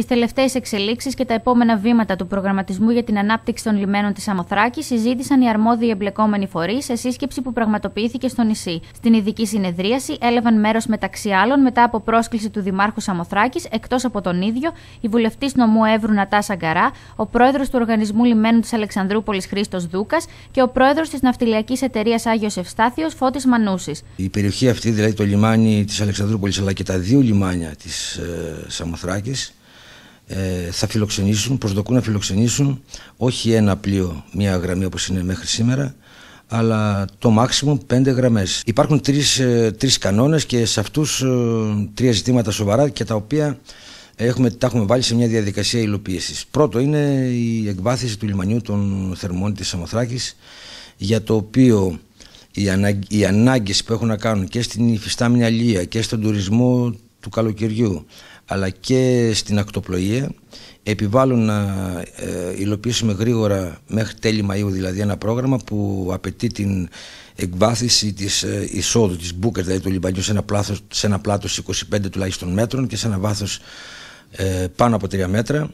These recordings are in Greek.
τις τελευταίες εξελίξεις και τα επόμενα βήματα του προγραμματισμού για την ανάπτυξη των λιμένων της Αμοθράκης συζήτησαν οι αρμόδιοι εμπλεκόμενοι φορείς σε σύσκεψη που πραγματοποιήθηκε στο νησί. Στην ειδική συνεδρίαση έλαβαν μέρος μεταξύ άλλων μετά από πρόσκληση του Δημάρχου Σαμοθράκης, εκτός από τον ίδιο, η βουλευτής νομού Εύρου Νατά Σαγκαρά, ο πρόεδρος του Οργανισμού Λιμένου της Αλεξανδρούπολης Χρήστος Δούκας και ο πρόεδρος της Ναυτιλιακής Εταιρείας Άγιος Ευστάθιος Φώτης Μανούσης. Η περιοχή αυτή, δηλαδή το λιμάνι της Αλεξανδρούπολης αλλά και τα δύο λιμάνια της ε, Σαμοθράκης, ε, θα φιλοξενήσουν, προσδοκούν να φιλοξενήσουν όχι ένα πλοίο, μία γραμμή όπως είναι μέχρι σήμερα, αλλά το μάξιμο πέντε γραμμές. Υπάρχουν τρεις, ε, τρεις κανόνες και σε αυτούς ε, τρία ζητήματα σοβαρά και τα οποία έχουμε, τα έχουμε βάλει σε μια διαδικασία υλοποίησης. Πρώτο είναι η εκβάθυνση του λιμανιού των θερμών της Σαμοθράκης για το οποίο οι, ανάγκες που έχουν να κάνουν και στην υφιστάμενη αλία και στον τουρισμό του καλοκαιριού αλλά και στην ακτοπλοεία επιβάλλουν να ε, υλοποιήσουμε γρήγορα μέχρι τέλη Μαΐου δηλαδή ένα πρόγραμμα που απαιτεί την εκβάθυση της ε, εισόδου της μπούκερ δηλαδή του λιμπανιού σε ένα, πλάθος, σε ένα πλάτος 25 τουλάχιστον μέτρων και σε ένα βάθος ε, πάνω από 3 μέτρα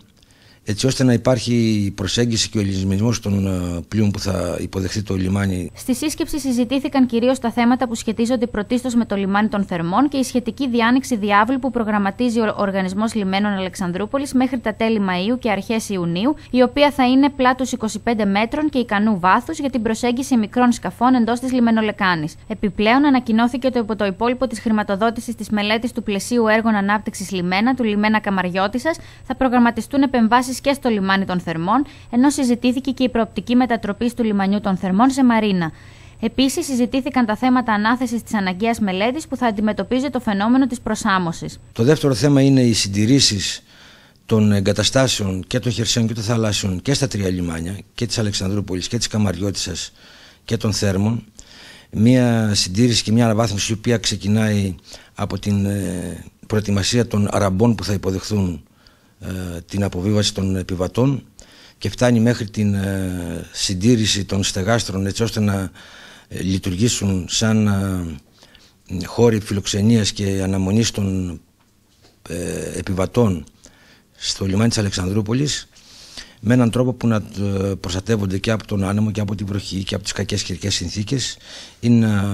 έτσι ώστε να υπάρχει προσέγγιση και ο ελληνισμός των ε, πλοίων που θα υποδεχθεί το λιμάνι. Στη σύσκεψη συζητήθηκαν κυρίως τα θέματα που σχετίζονται πρωτίστως με το λιμάνι των Θερμών και η σχετική διάνοιξη διάβλου που προγραμματίζει ο Οργανισμός Λιμένων Αλεξανδρούπολης μέχρι τα τέλη Μαου και αρχές Ιουνίου, η οποία θα είναι πλάτος 25 μέτρων και ικανού βάθους για την προσέγγιση μικρών σκαφών εντός της λιμενολεκάνης. Επιπλέον, ανακοινώθηκε το υπό το υπόλοιπο της χρηματοδότησης της μελέτης του πλαισίου έργων ανάπτυξης λιμένα του Λιμένα Καμαριώτη θα προγραμματιστούν επεμβάσεις και στο λιμάνι των Θερμών, ενώ συζητήθηκε και η προοπτική μετατροπής του λιμανιού των Θερμών σε μαρίνα. Επίσης, συζητήθηκαν τα θέματα ανάθεσης της αναγκαίας μελέτης που θα αντιμετωπίζει το φαινόμενο της προσάμωσης. Το δεύτερο θέμα είναι οι συντηρήσεις των εγκαταστάσεων και των χερσαίων και των θαλάσσιων και στα τρία λιμάνια και της Αλεξανδρούπολης και της Καμαριώτησα και των Θέρμων. Μια συντήρηση και μια αναβάθμιση η οποία ξεκινάει από την ε, προετοιμασία των αραμπών που θα υποδεχθούν ε, την αποβίβαση των επιβατών και φτάνει μέχρι την ε, συντήρηση των στεγάστρων έτσι ώστε να ε, λειτουργήσουν σαν χώροι φιλοξενίας και αναμονής των επιβατών στο λιμάνι της Αλεξανδρούπολης με έναν τρόπο που να προστατεύονται και από τον άνεμο και από την βροχή και από τις κακές καιρικές συνθήκες. Είναι ένα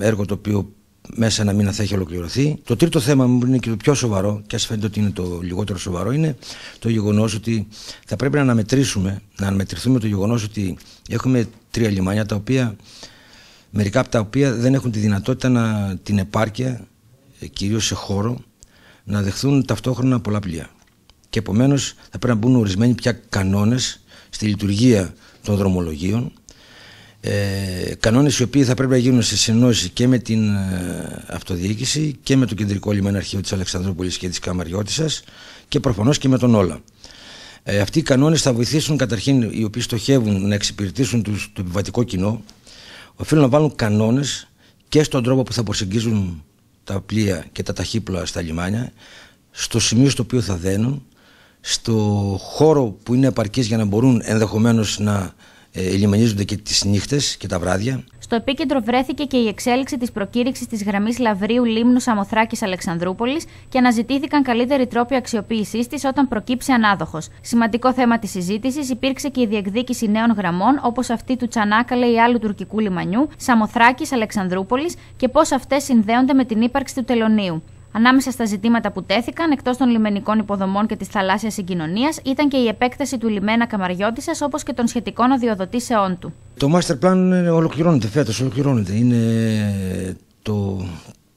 έργο το οποίο μέσα ένα μήνα θα έχει ολοκληρωθεί. Το τρίτο θέμα μου είναι και το πιο σοβαρό, και ας φαίνεται ότι είναι το λιγότερο σοβαρό, είναι το γεγονός ότι θα πρέπει να αναμετρήσουμε, να αναμετρηθούμε το γεγονός ότι έχουμε τρία λιμάνια τα οποία, μερικά από τα οποία δεν έχουν τη δυνατότητα να την επάρκεια, ε, κυρίως σε χώρο, να δεχθούν ταυτόχρονα πολλά πλοία. Και επομένως θα πρέπει να μπουν ορισμένοι πια κανόνες στη λειτουργία των δρομολογίων ε, κανόνες οι οποίοι θα πρέπει να γίνουν σε συνόση και με την ε, αυτοδιοίκηση και με το Κεντρικό Λιμεναρχείο τη της Αλεξανδρούπολης και της Καμαριώτησας και προφανώς και με τον Όλα. Ε, αυτοί οι κανόνες θα βοηθήσουν καταρχήν οι οποίοι στοχεύουν να εξυπηρετήσουν τους, το επιβατικό κοινό οφείλουν να βάλουν κανόνες και στον τρόπο που θα προσεγγίζουν τα πλοία και τα ταχύπλα στα λιμάνια στο σημείο στο οποίο θα δένουν στο χώρο που είναι επαρκής για να μπορούν ενδεχομένως να ε, λιμενίζονται και τις νύχτες και τα βράδια. Στο επίκεντρο βρέθηκε και η εξέλιξη της προκήρυξης της γραμμής Λαβρίου Λίμνου Σαμοθράκης Αλεξανδρούπολης και αναζητήθηκαν καλύτεροι τρόποι αξιοποίησής της όταν προκύψει ανάδοχος. Σημαντικό θέμα της συζήτησης υπήρξε και η διεκδίκηση νέων γραμμών όπως αυτή του Τσανάκαλε ή άλλου τουρκικού λιμανιού, Σαμοθράκης Αλεξανδρούπολης και πώς αυτές συνδέονται με την ύπαρξη του τελωνίου. Ανάμεσα στα ζητήματα που τέθηκαν, εκτός των λιμενικών υποδομών και της θαλάσσιας συγκοινωνίας, ήταν και η επέκταση του λιμένα Καμαριώτησας όπως και των σχετικών αδειοδοτήσεών του. Το master plan ολοκληρώνεται φέτος, ολοκληρώνεται. Είναι το,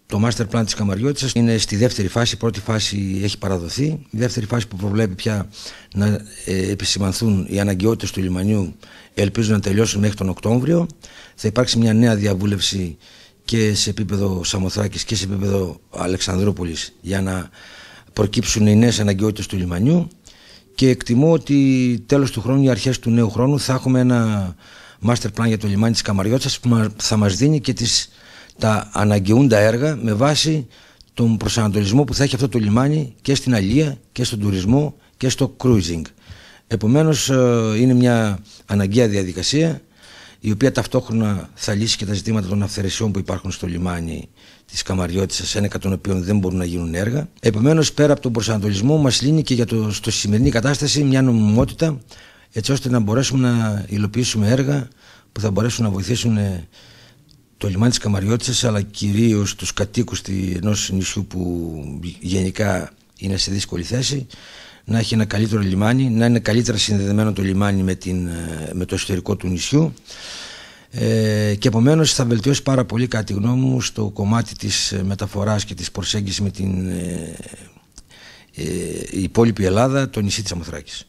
το master plan της Καμαριώτησας. Είναι στη δεύτερη φάση, η πρώτη φάση έχει παραδοθεί. Η δεύτερη φάση που προβλέπει πια να ε, επισημανθούν οι αναγκαιότητες του λιμανιού, ελπίζω να τελειώσουν μέχρι τον Οκτώβριο. Θα υπάρξει μια νέα διαβούλευση και σε επίπεδο Σαμοθράκης και σε επίπεδο Αλεξανδρούπολης για να προκύψουν οι νέες αναγκαιότητες του λιμανιού και εκτιμώ ότι τέλος του χρόνου ή αρχές του νέου χρόνου θα έχουμε ένα master plan για το λιμάνι της Καμαριώτσας που θα μας δίνει και τις, τα αναγκαιούντα έργα με βάση τον προσανατολισμό που θα έχει αυτό το λιμάνι και στην αλία και στον τουρισμό και στο cruising. Επομένως ε, είναι μια αναγκαία διαδικασία η οποία ταυτόχρονα θα λύσει και τα ζητήματα των αυθαιρεσιών που υπάρχουν στο λιμάνι της ένα κατά των οποίων δεν μπορούν να γίνουν έργα. Επομένως, πέρα από τον προσανατολισμό, μας λύνει και για το, στο σημερινή κατάσταση μια νομιμότητα, έτσι ώστε να μπορέσουμε να υλοποιήσουμε έργα που θα μπορέσουν να βοηθήσουν ε, το λιμάνι της Καμαριώτησας αλλά κυρίως τους κατοίκους ενός νησιού που γενικά είναι σε δύσκολη θέση, να έχει ένα καλύτερο λιμάνι, να είναι καλύτερα συνδεδεμένο το λιμάνι με, την, ε, με το εσωτερικό του νησιού ε, και επομένως θα βελτιώσει πάρα πολύ κατά τη γνώμη μου στο κομμάτι της ε, μεταφοράς και της προσέγγισης με την ε, ε υπόλοιπη Ελλάδα, το νησί της Αμοθράκης.